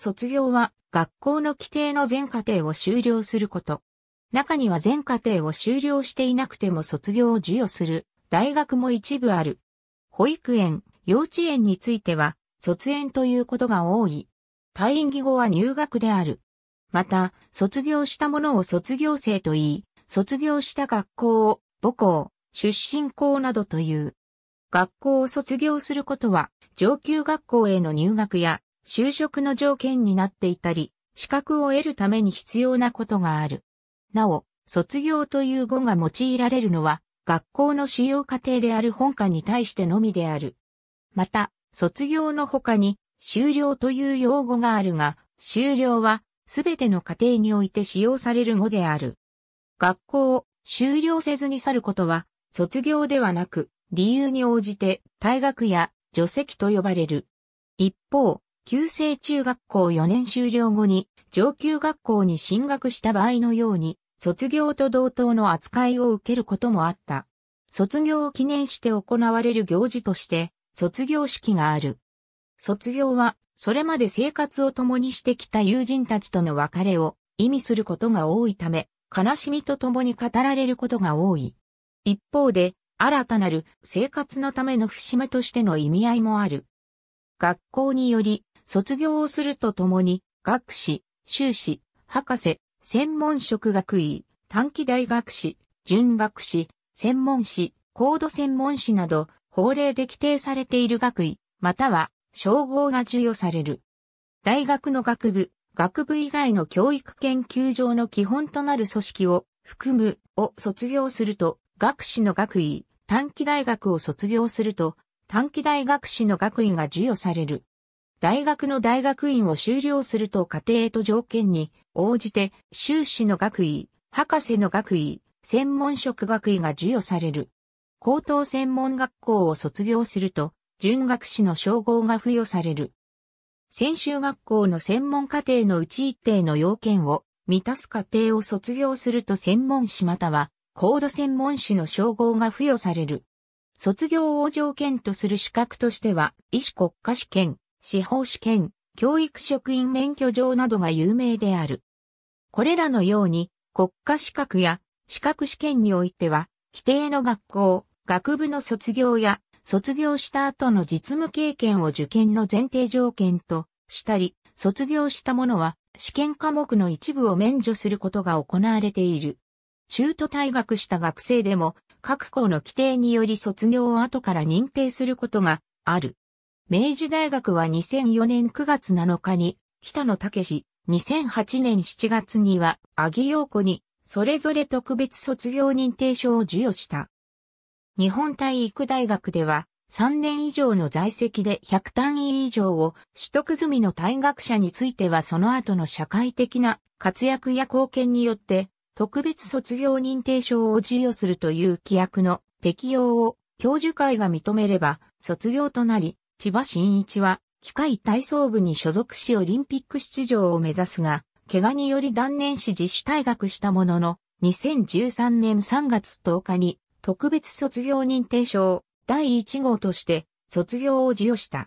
卒業は学校の規定の全課程を修了すること。中には全課程を修了していなくても卒業を授与する大学も一部ある。保育園、幼稚園については卒園ということが多い。退院義後は入学である。また、卒業したものを卒業生と言い、卒業した学校を母校、出身校などという。学校を卒業することは上級学校への入学や就職の条件になっていたり、資格を得るために必要なことがある。なお、卒業という語が用いられるのは、学校の使用過程である本科に対してのみである。また、卒業の他に、修了という用語があるが、修了は、すべての過程において使用される語である。学校を修了せずに去ることは、卒業ではなく、理由に応じて、退学や除籍と呼ばれる。一方、旧制中学校4年終了後に上級学校に進学した場合のように、卒業と同等の扱いを受けることもあった。卒業を記念して行われる行事として、卒業式がある。卒業は、それまで生活を共にしてきた友人たちとの別れを意味することが多いため、悲しみと共に語られることが多い。一方で、新たなる生活のための節目としての意味合いもある。学校により、卒業をするとともに、学士、修士、博士、専門職学位、短期大学士、準学士、専門士、高度専門士など、法令で規定されている学位、または、称号が授与される。大学の学部、学部以外の教育研究上の基本となる組織を、含む、を卒業すると、学士の学位、短期大学を卒業すると、短期大学士の学位が授与される。大学の大学院を修了すると家庭と条件に応じて修士の学位、博士の学位、専門職学位が授与される。高等専門学校を卒業すると、準学士の称号が付与される。専修学校の専門課程のうち一定の要件を満たす課程を卒業すると専門士または高度専門士の称号が付与される。卒業を条件とする資格としては、医師国家試験、司法試験、教育職員免許状などが有名である。これらのように国家資格や資格試験においては、規定の学校、学部の卒業や卒業した後の実務経験を受験の前提条件としたり、卒業した者は試験科目の一部を免除することが行われている。中途退学した学生でも各校の規定により卒業を後から認定することがある。明治大学は2004年9月7日に北野武、2008年7月には阿木陽子にそれぞれ特別卒業認定証を授与した。日本体育大学では3年以上の在籍で100単位以上を取得済みの退学者についてはその後の社会的な活躍や貢献によって特別卒業認定証を授与するという規約の適用を教授会が認めれば卒業となり千葉真一は、機械体操部に所属しオリンピック出場を目指すが、怪我により断念し自主退学したものの、2013年3月10日に特別卒業認定証第1号として卒業を授与した。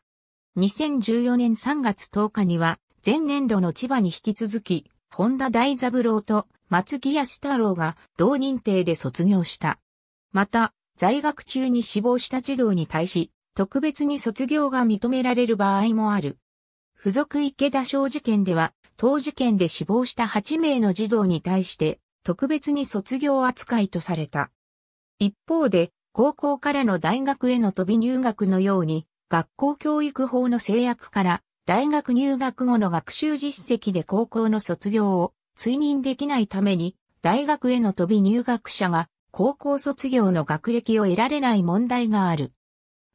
2014年3月10日には前年度の千葉に引き続き、本田大三郎と松木安太郎が同認定で卒業した。また、在学中に死亡した児童に対し、特別に卒業が認められる場合もある。付属池田小事件では、当事件で死亡した8名の児童に対して、特別に卒業扱いとされた。一方で、高校からの大学への飛び入学のように、学校教育法の制約から、大学入学後の学習実績で高校の卒業を追認できないために、大学への飛び入学者が高校卒業の学歴を得られない問題がある。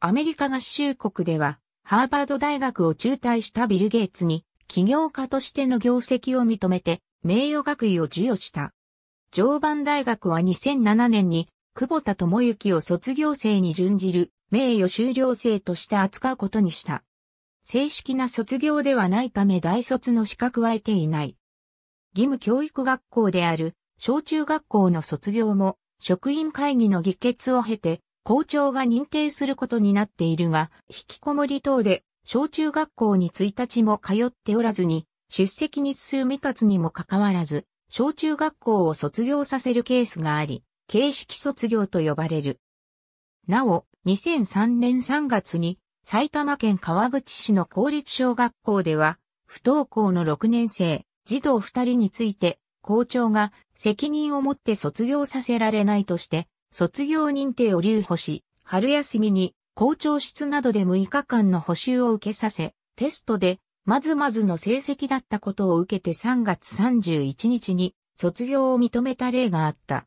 アメリカ合衆国では、ハーバード大学を中退したビル・ゲイツに、起業家としての業績を認めて、名誉学位を授与した。常磐大学は2007年に、久保田智之を卒業生に準じる名誉修了生として扱うことにした。正式な卒業ではないため大卒の資格は得ていない。義務教育学校である小中学校の卒業も職員会議の議決を経て校長が認定することになっているが、引きこもり等で小中学校に1日も通っておらずに、出席日数未達にもかかわらず、小中学校を卒業させるケースがあり、形式卒業と呼ばれる。なお、2003年3月に埼玉県川口市の公立小学校では、不登校の6年生、児童2人について、校長が責任を持って卒業させられないとして、卒業認定を留保し、春休みに校長室などで6日間の補修を受けさせ、テストでまずまずの成績だったことを受けて3月31日に卒業を認めた例があった。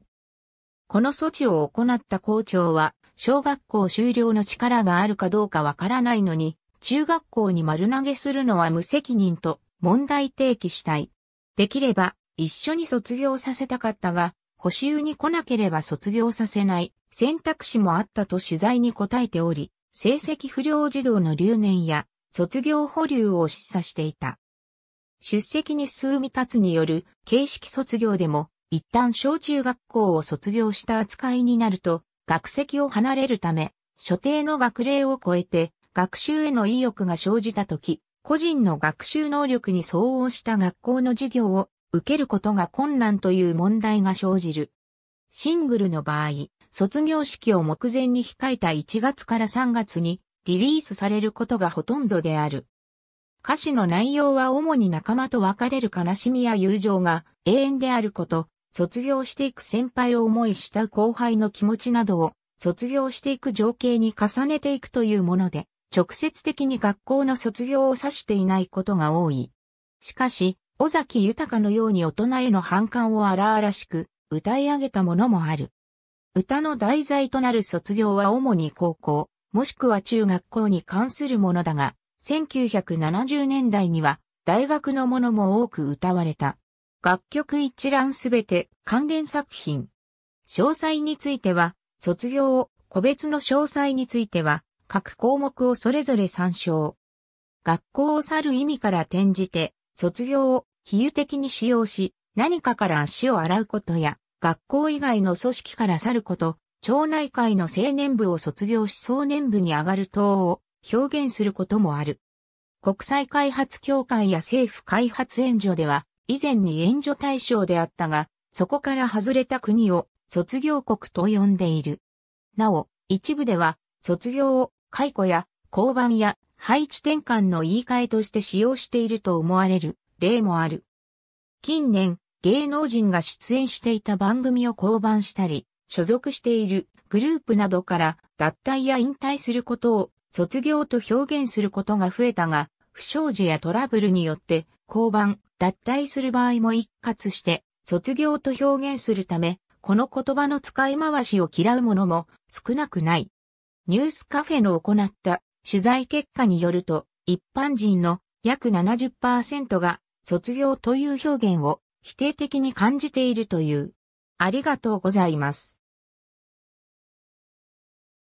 この措置を行った校長は、小学校修了の力があるかどうかわからないのに、中学校に丸投げするのは無責任と問題提起したい。できれば一緒に卒業させたかったが、補修に来なければ卒業させない選択肢もあったと取材に答えており、成績不良児童の留年や卒業保留を示唆していた。出席日数未達による形式卒業でも、一旦小中学校を卒業した扱いになると、学籍を離れるため、所定の学齢を超えて、学習への意欲が生じたとき、個人の学習能力に相応した学校の授業を受けることが困難という問題が生じる。シングルの場合、卒業式を目前に控えた1月から3月にリリースされることがほとんどである。歌詞の内容は主に仲間と別れる悲しみや友情が永遠であること、卒業していく先輩を思いした後輩の気持ちなどを卒業していく情景に重ねていくというもので、直接的に学校の卒業を指していないことが多い。しかし、尾崎豊のように大人への反感を荒々しく歌い上げたものもある。歌の題材となる卒業は主に高校、もしくは中学校に関するものだが、1970年代には大学のものも多く歌われた。楽曲一覧すべて関連作品。詳細については、卒業を、個別の詳細については、各項目をそれぞれ参照。学校を去る意味から転じて、卒業を比喩的に使用し、何かから足を洗うことや、学校以外の組織から去ること、町内会の青年部を卒業し壮年部に上がる等を表現することもある。国際開発協会や政府開発援助では、以前に援助対象であったが、そこから外れた国を卒業国と呼んでいる。なお、一部では、卒業を解雇や交番や配置転換の言い換えとして使用していると思われる例もある。近年、芸能人が出演していた番組を降板したり、所属しているグループなどから脱退や引退することを卒業と表現することが増えたが、不祥事やトラブルによって降板、脱退する場合も一括して卒業と表現するため、この言葉の使い回しを嫌う者も少なくない。ニュースカフェの行った取材結果によると、一般人の約70%が卒業という表現を否定的に感じているという。ありがとうございます。